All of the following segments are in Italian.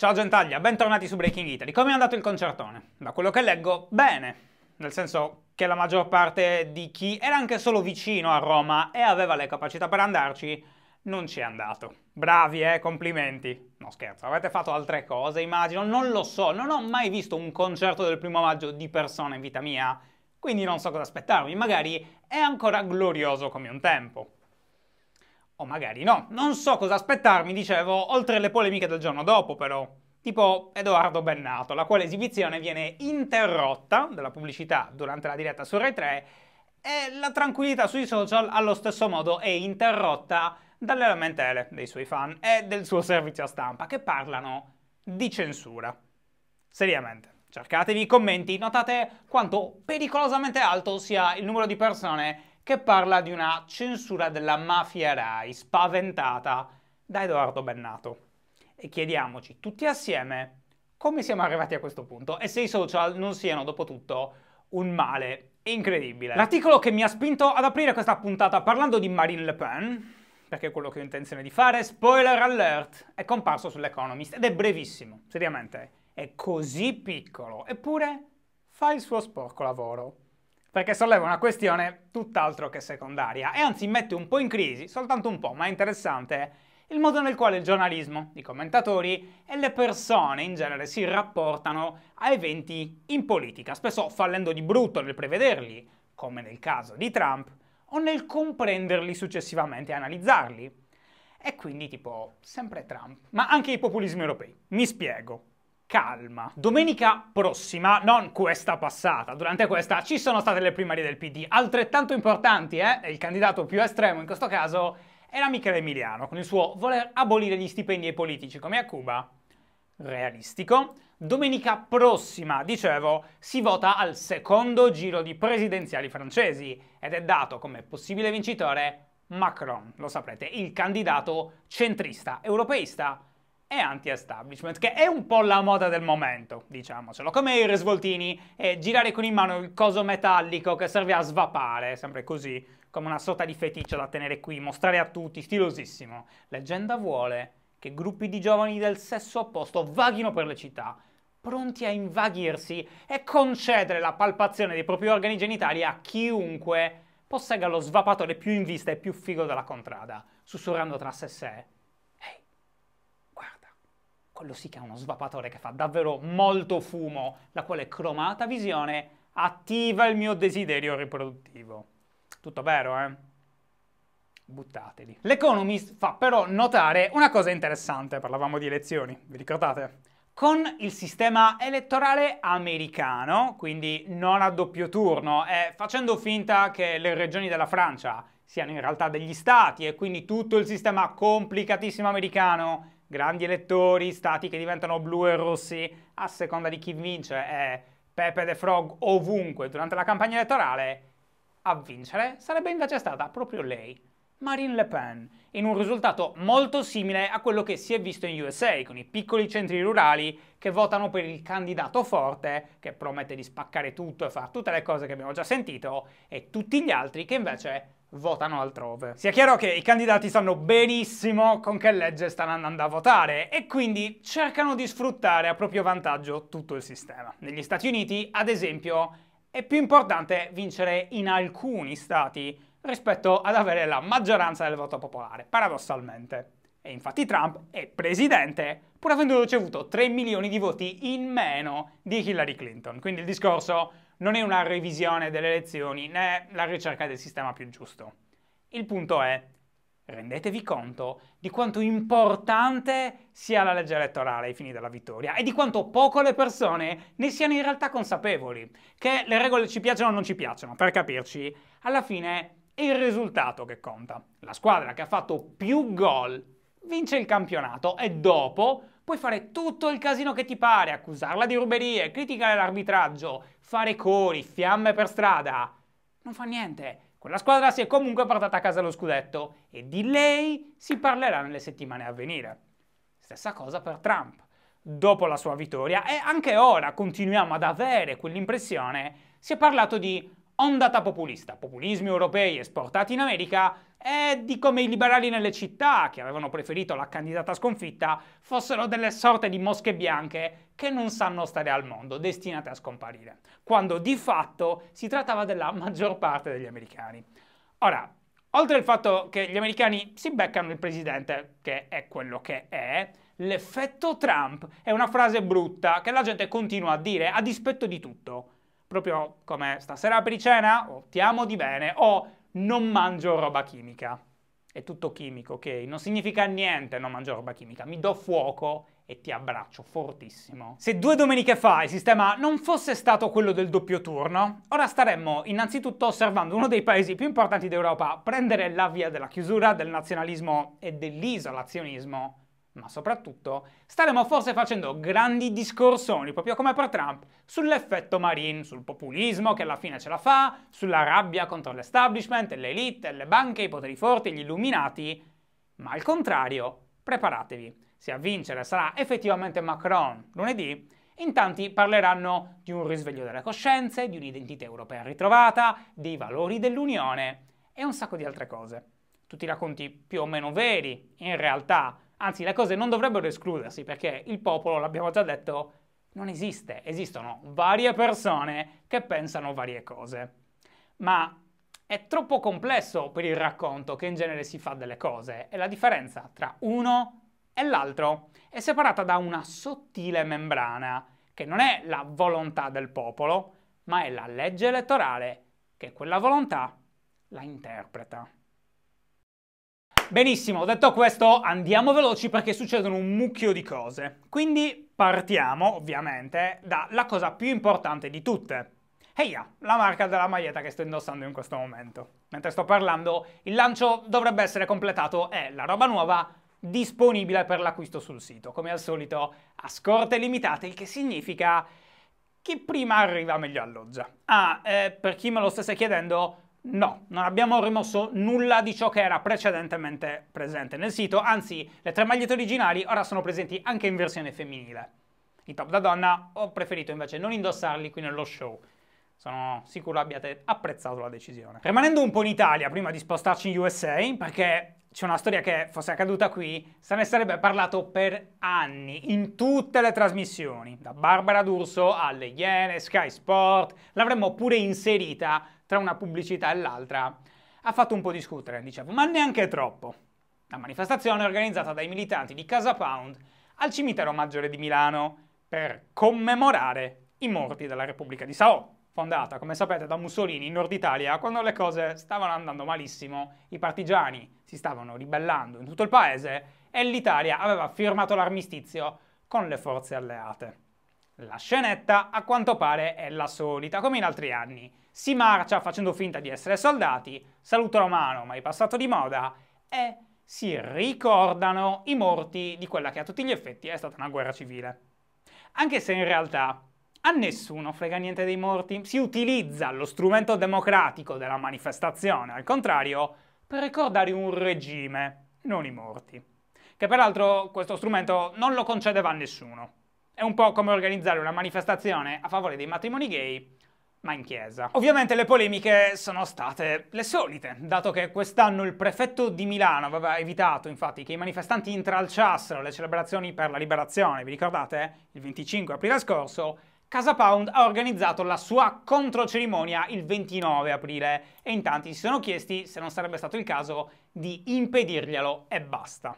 Ciao Gentaglia, bentornati su Breaking Italy. Come è andato il concertone? Da quello che leggo, bene. Nel senso che la maggior parte di chi era anche solo vicino a Roma e aveva le capacità per andarci, non ci è andato. Bravi, eh, complimenti. No scherzo, avete fatto altre cose, immagino. Non lo so, non ho mai visto un concerto del primo maggio di persona in vita mia, quindi non so cosa aspettarmi. Magari è ancora glorioso come un tempo. O magari no. Non so cosa aspettarmi, dicevo, oltre le polemiche del giorno dopo però. Tipo Edoardo Bennato, la quale esibizione viene interrotta dalla pubblicità durante la diretta su Rai 3 e la tranquillità sui social allo stesso modo è interrotta dalle lamentele dei suoi fan e del suo servizio a stampa che parlano di censura. Seriamente. Cercatevi i commenti, notate quanto pericolosamente alto sia il numero di persone che parla di una censura della mafia Rai spaventata da Edoardo Bennato. E chiediamoci tutti assieme come siamo arrivati a questo punto e se i social non siano dopo tutto un male incredibile. L'articolo che mi ha spinto ad aprire questa puntata parlando di Marine Le Pen, perché è quello che ho intenzione di fare, spoiler alert, è comparso sull'Economist ed è brevissimo, seriamente, è così piccolo, eppure fa il suo sporco lavoro perché solleva una questione tutt'altro che secondaria e anzi mette un po' in crisi, soltanto un po', ma è interessante, il modo nel quale il giornalismo, i commentatori e le persone in genere si rapportano a eventi in politica, spesso fallendo di brutto nel prevederli, come nel caso di Trump, o nel comprenderli successivamente e analizzarli. E quindi tipo sempre Trump, ma anche i populismi europei. Mi spiego calma. Domenica prossima, non questa passata, durante questa ci sono state le primarie del PD, altrettanto importanti, eh? E il candidato più estremo in questo caso era Michele Emiliano, con il suo voler abolire gli stipendi ai politici come a Cuba. Realistico. Domenica prossima, dicevo, si vota al secondo giro di presidenziali francesi ed è dato come possibile vincitore Macron, lo saprete, il candidato centrista europeista e anti-establishment, che è un po' la moda del momento, diciamocelo, come i risvoltini e girare con in mano il coso metallico che serve a svapare, sempre così, come una sorta di feticcio da tenere qui, mostrare a tutti, stilosissimo. Leggenda vuole che gruppi di giovani del sesso opposto vaghino per le città, pronti a invaghirsi e concedere la palpazione dei propri organi genitali a chiunque possegga lo svapatore più in vista e più figo della contrada, sussurrando tra sé sé quello sì che è uno svapatore che fa davvero molto fumo, la quale cromata visione attiva il mio desiderio riproduttivo. Tutto vero, eh? Buttateli. L'Economist fa però notare una cosa interessante, parlavamo di elezioni, vi ricordate? Con il sistema elettorale americano, quindi non a doppio turno, e eh, facendo finta che le regioni della Francia siano in realtà degli stati e quindi tutto il sistema complicatissimo americano grandi elettori, stati che diventano blu e rossi a seconda di chi vince è Pepe the Frog ovunque durante la campagna elettorale, a vincere sarebbe invece stata proprio lei. Marine Le Pen, in un risultato molto simile a quello che si è visto in USA, con i piccoli centri rurali che votano per il candidato forte, che promette di spaccare tutto e fare tutte le cose che abbiamo già sentito, e tutti gli altri che invece votano altrove. Sia chiaro che i candidati sanno benissimo con che legge stanno andando a votare e quindi cercano di sfruttare a proprio vantaggio tutto il sistema. Negli Stati Uniti, ad esempio, è più importante vincere in alcuni stati rispetto ad avere la maggioranza del voto popolare, paradossalmente. E infatti Trump è presidente pur avendo ricevuto 3 milioni di voti in meno di Hillary Clinton. Quindi il discorso non è una revisione delle elezioni né la ricerca del sistema più giusto. Il punto è, rendetevi conto di quanto importante sia la legge elettorale ai fini della vittoria e di quanto poco le persone ne siano in realtà consapevoli, che le regole ci piacciono o non ci piacciono, per capirci, alla fine il risultato che conta. La squadra che ha fatto più gol vince il campionato e dopo puoi fare tutto il casino che ti pare, accusarla di ruberie, criticare l'arbitraggio, fare cori, fiamme per strada. Non fa niente. Quella squadra si è comunque portata a casa lo scudetto e di lei si parlerà nelle settimane a venire. Stessa cosa per Trump. Dopo la sua vittoria e anche ora continuiamo ad avere quell'impressione, si è parlato di ondata populista, populismi europei esportati in America e di come i liberali nelle città, che avevano preferito la candidata sconfitta, fossero delle sorte di mosche bianche che non sanno stare al mondo, destinate a scomparire, quando di fatto si trattava della maggior parte degli americani. Ora, oltre al fatto che gli americani si beccano il presidente, che è quello che è, l'effetto Trump è una frase brutta che la gente continua a dire a dispetto di tutto proprio come stasera per cena o ti amo di bene o non mangio roba chimica. È tutto chimico, ok? Non significa niente non mangio roba chimica, mi do fuoco e ti abbraccio fortissimo. Se due domeniche fa il sistema non fosse stato quello del doppio turno, ora staremmo innanzitutto osservando uno dei paesi più importanti d'Europa prendere la via della chiusura, del nazionalismo e dell'isolazionismo ma soprattutto staremo forse facendo grandi discorsoni, proprio come per Trump, sull'effetto Marine, sul populismo che alla fine ce la fa, sulla rabbia contro l'establishment, l'elite, le banche, i poteri forti, gli illuminati, ma al contrario, preparatevi, se a vincere sarà effettivamente Macron lunedì, in tanti parleranno di un risveglio delle coscienze, di un'identità europea ritrovata, dei valori dell'Unione e un sacco di altre cose. Tutti racconti più o meno veri, in realtà Anzi, le cose non dovrebbero escludersi perché il popolo, l'abbiamo già detto, non esiste. Esistono varie persone che pensano varie cose. Ma è troppo complesso per il racconto che in genere si fa delle cose e la differenza tra uno e l'altro è separata da una sottile membrana che non è la volontà del popolo, ma è la legge elettorale che quella volontà la interpreta. Benissimo, detto questo andiamo veloci perché succedono un mucchio di cose. Quindi partiamo, ovviamente, dalla cosa più importante di tutte. Eia, la marca della maglietta che sto indossando in questo momento. Mentre sto parlando, il lancio dovrebbe essere completato e la roba nuova disponibile per l'acquisto sul sito, come al solito a scorte limitate, il che significa chi prima arriva meglio alloggia. Ah, eh, per chi me lo stesse chiedendo, No, non abbiamo rimosso nulla di ciò che era precedentemente presente nel sito, anzi le tre magliette originali ora sono presenti anche in versione femminile. I top da donna ho preferito invece non indossarli qui nello show. Sono sicuro abbiate apprezzato la decisione. Rimanendo un po' in Italia prima di spostarci in USA, perché c'è una storia che fosse accaduta qui, se ne sarebbe parlato per anni, in tutte le trasmissioni, da Barbara D'Urso alle Iene, Sky Sport, l'avremmo pure inserita tra una pubblicità e l'altra ha fatto un po' discutere, diciamo, ma neanche troppo. La manifestazione è organizzata dai militanti di Casa Pound al cimitero maggiore di Milano per commemorare i morti della Repubblica di Sao, fondata, come sapete, da Mussolini in Nord Italia quando le cose stavano andando malissimo, i partigiani si stavano ribellando in tutto il paese e l'Italia aveva firmato l'armistizio con le forze alleate. La scenetta, a quanto pare, è la solita, come in altri anni. Si marcia facendo finta di essere soldati, saluto romano ma è passato di moda, e si ricordano i morti di quella che a tutti gli effetti è stata una guerra civile. Anche se in realtà a nessuno frega niente dei morti, si utilizza lo strumento democratico della manifestazione, al contrario, per ricordare un regime, non i morti. Che peraltro questo strumento non lo concedeva a nessuno. È un po' come organizzare una manifestazione a favore dei matrimoni gay ma in chiesa. Ovviamente le polemiche sono state le solite, dato che quest'anno il prefetto di Milano aveva evitato infatti che i manifestanti intralciassero le celebrazioni per la liberazione, vi ricordate? Il 25 aprile scorso Casa Pound ha organizzato la sua controcerimonia il 29 aprile e in tanti si sono chiesti se non sarebbe stato il caso di impedirglielo e basta.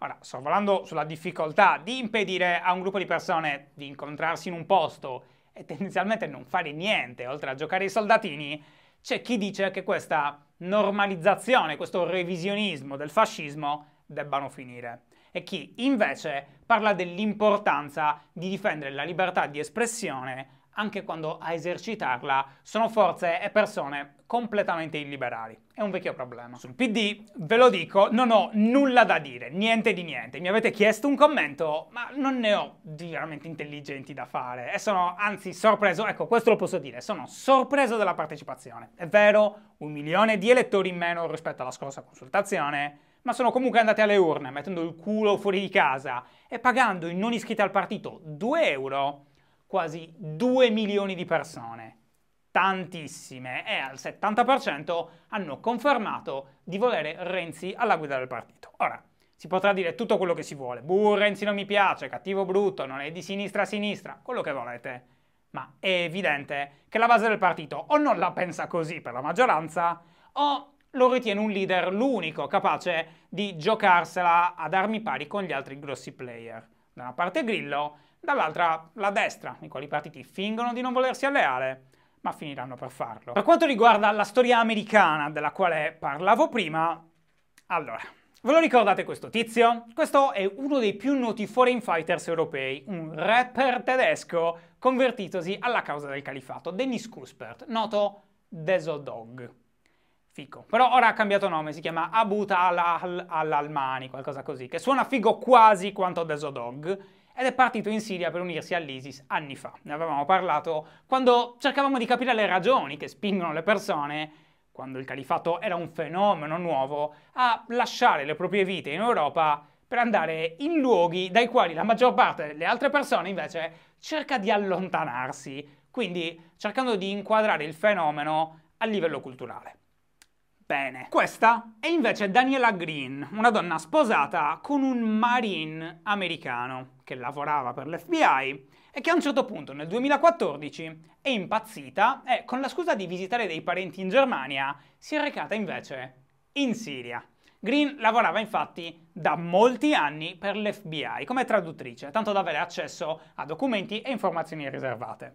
Ora, sorvolando sulla difficoltà di impedire a un gruppo di persone di incontrarsi in un posto e tendenzialmente non fare niente oltre a giocare ai soldatini, c'è chi dice che questa normalizzazione, questo revisionismo del fascismo debbano finire e chi invece parla dell'importanza di difendere la libertà di espressione anche quando a esercitarla sono forze e persone completamente illiberali. È un vecchio problema. Sul PD, ve lo dico, non ho nulla da dire, niente di niente. Mi avete chiesto un commento, ma non ne ho di veramente intelligenti da fare. E sono anzi sorpreso, ecco, questo lo posso dire, sono sorpreso della partecipazione. È vero, un milione di elettori in meno rispetto alla scorsa consultazione, ma sono comunque andate alle urne mettendo il culo fuori di casa e pagando i non iscritti al partito 2 euro quasi 2 milioni di persone, tantissime, e al 70% hanno confermato di volere Renzi alla guida del partito. Ora, si potrà dire tutto quello che si vuole, buh, Renzi non mi piace, cattivo brutto, non è di sinistra a sinistra, quello che volete, ma è evidente che la base del partito o non la pensa così per la maggioranza, o lo ritiene un leader l'unico capace di giocarsela ad armi pari con gli altri grossi player. Da una parte Grillo dall'altra la destra, i quali partiti fingono di non volersi alleare, ma finiranno per farlo. Per quanto riguarda la storia americana della quale parlavo prima, allora, Ve lo ricordate questo tizio? Questo è uno dei più noti foreign fighters europei, un rapper tedesco convertitosi alla causa del califato, Dennis Cuspert, noto Desodog. Fico. Però ora ha cambiato nome, si chiama Abu Talal al-Almani, qualcosa così, che suona figo quasi quanto Desodog ed è partito in Siria per unirsi all'ISIS anni fa. Ne avevamo parlato quando cercavamo di capire le ragioni che spingono le persone quando il califato era un fenomeno nuovo, a lasciare le proprie vite in Europa per andare in luoghi dai quali la maggior parte delle altre persone invece cerca di allontanarsi, quindi cercando di inquadrare il fenomeno a livello culturale. Bene, questa è invece Daniela Green, una donna sposata con un marine americano che lavorava per l'FBI e che a un certo punto nel 2014 è impazzita e con la scusa di visitare dei parenti in Germania si è recata invece in Siria. Green lavorava infatti da molti anni per l'FBI come traduttrice, tanto da avere accesso a documenti e informazioni riservate.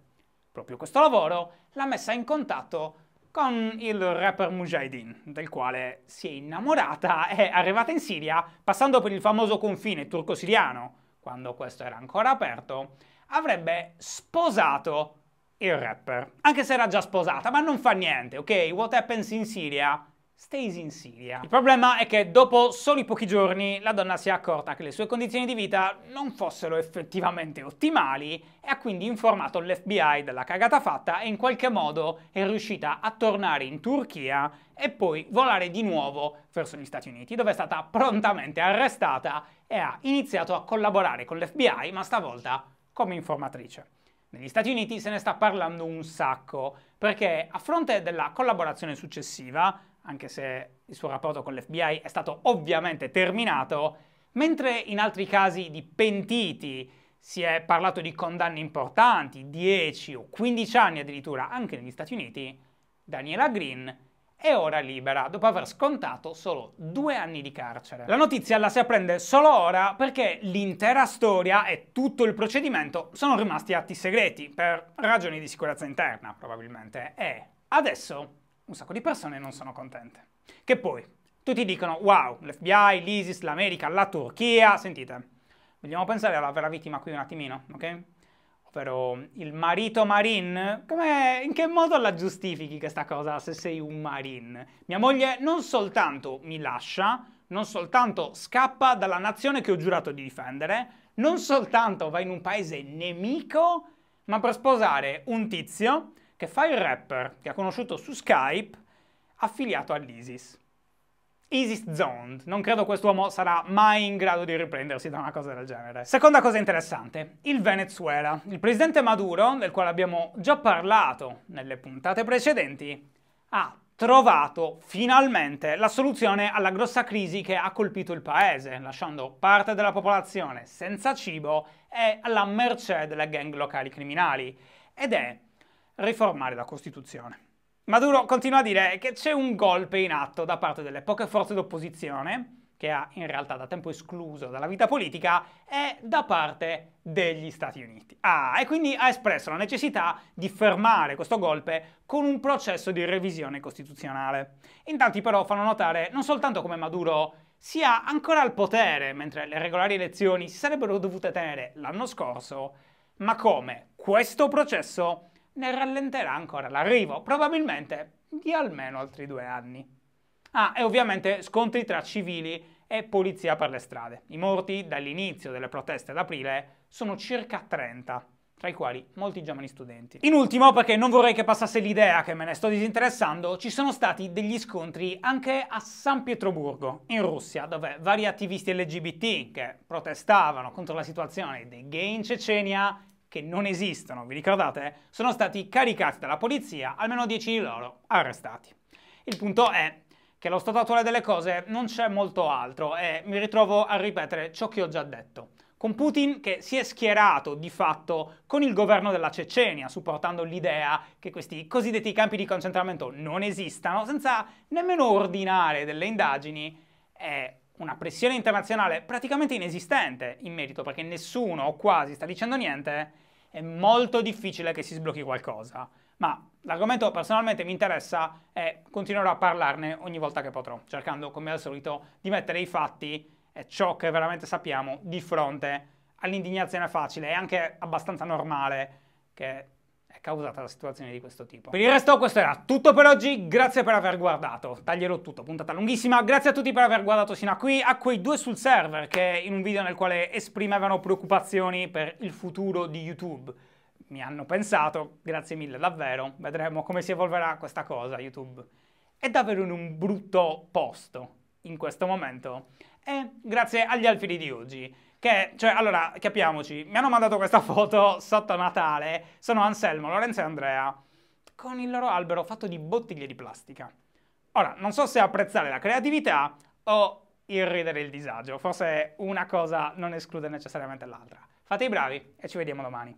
Proprio questo lavoro l'ha messa in contatto con il rapper Mujahideen, del quale si è innamorata e arrivata in Siria, passando per il famoso confine turco-siriano, quando questo era ancora aperto, avrebbe sposato il rapper. Anche se era già sposata, ma non fa niente, ok? What happens in Siria Stacy in Siria. Il problema è che dopo soli pochi giorni la donna si è accorta che le sue condizioni di vita non fossero effettivamente ottimali e ha quindi informato l'FBI della cagata fatta e in qualche modo è riuscita a tornare in Turchia e poi volare di nuovo verso gli Stati Uniti dove è stata prontamente arrestata e ha iniziato a collaborare con l'FBI ma stavolta come informatrice. Negli Stati Uniti se ne sta parlando un sacco, perché a fronte della collaborazione successiva anche se il suo rapporto con l'FBI è stato ovviamente terminato, mentre in altri casi di pentiti si è parlato di condanne importanti, 10 o 15 anni addirittura anche negli Stati Uniti, Daniela Green è ora libera dopo aver scontato solo due anni di carcere. La notizia la si apprende solo ora perché l'intera storia e tutto il procedimento sono rimasti atti segreti per ragioni di sicurezza interna probabilmente e adesso un sacco di persone non sono contente. Che poi tutti dicono wow, l'FBI, l'ISIS, l'America, la Turchia, sentite, vogliamo pensare alla vera vittima qui un attimino, ok? Ovvero il marito Marine, Com'è, in che modo la giustifichi questa cosa se sei un Marine? Mia moglie non soltanto mi lascia, non soltanto scappa dalla nazione che ho giurato di difendere, non soltanto va in un paese nemico, ma per sposare un tizio che fa il rapper che ha conosciuto su Skype affiliato all'ISIS. ISIS Zoned. Non credo quest'uomo sarà mai in grado di riprendersi da una cosa del genere. Seconda cosa interessante, il Venezuela. Il presidente Maduro, del quale abbiamo già parlato nelle puntate precedenti, ha trovato finalmente la soluzione alla grossa crisi che ha colpito il paese, lasciando parte della popolazione senza cibo e alla mercé delle gang locali criminali. Ed è riformare la Costituzione. Maduro continua a dire che c'è un golpe in atto da parte delle poche forze d'opposizione, che ha in realtà da tempo escluso dalla vita politica, e da parte degli Stati Uniti. Ah, e quindi ha espresso la necessità di fermare questo golpe con un processo di revisione costituzionale. In tanti però fanno notare non soltanto come Maduro sia ancora al potere, mentre le regolari elezioni si sarebbero dovute tenere l'anno scorso, ma come questo processo ne rallenterà ancora l'arrivo, probabilmente di almeno altri due anni. Ah, e ovviamente scontri tra civili e polizia per le strade. I morti dall'inizio delle proteste ad aprile sono circa 30 tra i quali molti giovani studenti. In ultimo, perché non vorrei che passasse l'idea che me ne sto disinteressando, ci sono stati degli scontri anche a San Pietroburgo, in Russia, dove vari attivisti LGBT che protestavano contro la situazione dei gay in Cecenia che non esistono, vi ricordate? Sono stati caricati dalla polizia, almeno 10 di loro arrestati. Il punto è che allo stato attuale delle cose non c'è molto altro e mi ritrovo a ripetere ciò che ho già detto. Con Putin che si è schierato di fatto con il governo della Cecenia, supportando l'idea che questi cosiddetti campi di concentramento non esistano, senza nemmeno ordinare delle indagini, è una pressione internazionale praticamente inesistente in merito, perché nessuno o quasi sta dicendo niente, è molto difficile che si sblocchi qualcosa. Ma l'argomento personalmente mi interessa e continuerò a parlarne ogni volta che potrò, cercando come al solito di mettere i fatti e ciò che veramente sappiamo di fronte all'indignazione facile e anche abbastanza normale che è causata da situazioni di questo tipo. Per il resto questo era tutto per oggi, grazie per aver guardato, taglierò tutto, puntata lunghissima, grazie a tutti per aver guardato sino a qui, a quei due sul server che in un video nel quale esprimevano preoccupazioni per il futuro di YouTube mi hanno pensato, grazie mille davvero, vedremo come si evolverà questa cosa YouTube. È davvero in un brutto posto in questo momento e grazie agli alfili di oggi. Che, cioè, allora, capiamoci, mi hanno mandato questa foto sotto Natale, sono Anselmo, Lorenzo e Andrea, con il loro albero fatto di bottiglie di plastica. Ora, non so se apprezzare la creatività o irridere il disagio, forse una cosa non esclude necessariamente l'altra. Fate i bravi e ci vediamo domani.